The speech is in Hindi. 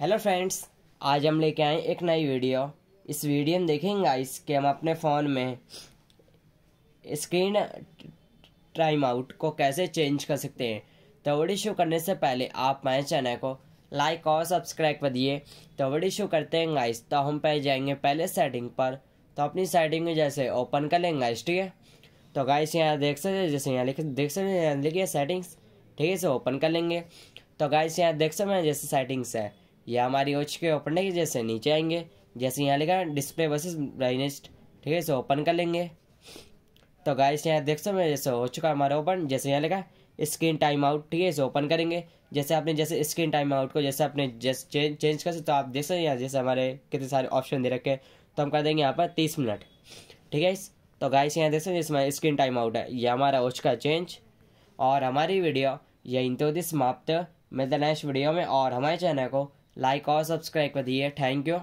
हेलो फ्रेंड्स आज हम लेके आए एक नई वीडियो इस वीडियो में देखेंगे गाइस कि हम अपने फ़ोन में स्क्रीन टाइम आउट को कैसे चेंज कर सकते हैं तो वीडियो शुरू करने से पहले आप हमारे चैनल को लाइक और सब्सक्राइब कर दिए तो वीडियो शुरू करते हैं गाइस तो हम पे जाएंगे पहले सेटिंग पर तो अपनी सेटिंग में जैसे ओपन कर लेंगे गाइस ठीक है तो गाइस यहाँ देख सकते जैसे यहाँ लिख देख सकते हैं लिखिए सेटिंग्स ठीक है इसे ओपन कर लेंगे तो गाइस यहाँ देख सकते हैं जैसे सेटिंग्स है ये हमारी ओच के ओपन है जैसे नीचे आएंगे जैसे यहाँ लिखा डिस्प्ले वर्सेज ब्राइनेस्ट ठीक है इसे ओपन कर लेंगे तो गाइस यहाँ देख सकते हैं जैसे हो चुका हमारा ओपन जैसे यहाँ लिखा स्क्रीन टाइम आउट ठीक है इसे ओपन करेंगे जैसे आपने जैसे स्क्रीन टाइम आउट को जैसे आपने जैसे चेंज चेंज कर सकते तो आप देख सकते हैं यहाँ जैसे हमारे कितने सारे ऑप्शन दे रखे हैं तो हम कर देंगे यहाँ पर तीस मिनट ठीक है इस तो गाइस यहाँ देख सकते हैं हमारा स्क्रीन टाइम आउट है ये हमारा ओच का चेंज और हमारी वीडियो यही तो समाप्त मिलते नेक्स्ट वीडियो में और हमारे चैनल को लाइक और सब्सक्राइब कर दिए थैंक यू